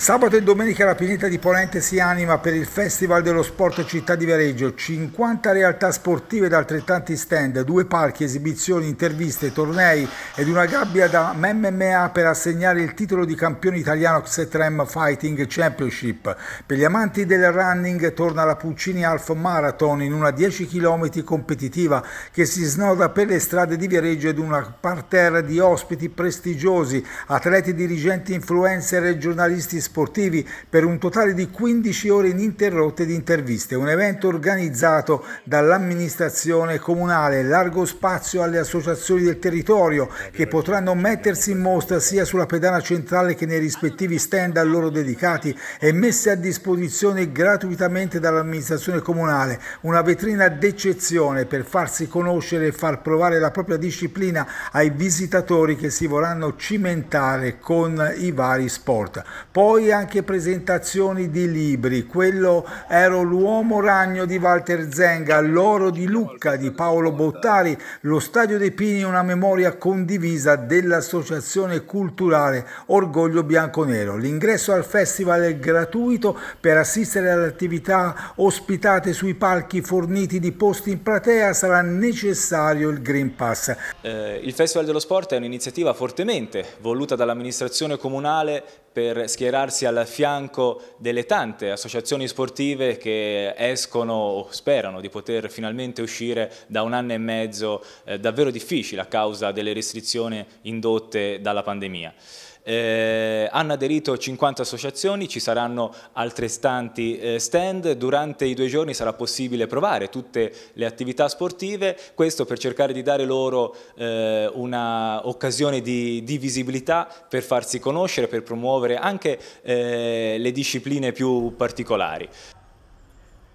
Sabato e domenica la pineta di Ponente si anima per il Festival dello Sport Città di Viareggio, 50 realtà sportive ed altrettanti stand, due parchi, esibizioni, interviste, tornei ed una gabbia da MMA per assegnare il titolo di campione italiano x Xtreme Fighting Championship. Per gli amanti del running torna la Puccini Half Marathon in una 10 km competitiva che si snoda per le strade di Viareggio ed una parterre di ospiti prestigiosi, atleti, dirigenti, influencer e giornalisti sportivi per un totale di 15 ore ininterrotte di interviste. Un evento organizzato dall'amministrazione comunale, largo spazio alle associazioni del territorio che potranno mettersi in mostra sia sulla pedana centrale che nei rispettivi stand a loro dedicati e messe a disposizione gratuitamente dall'amministrazione comunale. Una vetrina d'eccezione per farsi conoscere e far provare la propria disciplina ai visitatori che si vorranno cimentare con i vari sport. Poi poi anche presentazioni di libri, quello Ero l'uomo ragno di Walter Zenga, L'oro di Lucca di Paolo Bottari, Lo Stadio dei Pini, una memoria condivisa dell'associazione culturale Orgoglio Bianconero. L'ingresso al festival è gratuito per assistere alle attività ospitate sui palchi forniti di posti in platea sarà necessario il Green Pass. Eh, il Festival dello Sport è un'iniziativa fortemente voluta dall'amministrazione comunale per schierarsi al fianco delle tante associazioni sportive che escono o sperano di poter finalmente uscire da un anno e mezzo eh, davvero difficile a causa delle restrizioni indotte dalla pandemia. Eh, hanno aderito 50 associazioni, ci saranno altrestanti eh, stand, durante i due giorni sarà possibile provare tutte le attività sportive, questo per cercare di dare loro eh, un'occasione di, di, visibilità per farsi conoscere, per promuovere anche eh, le discipline più particolari.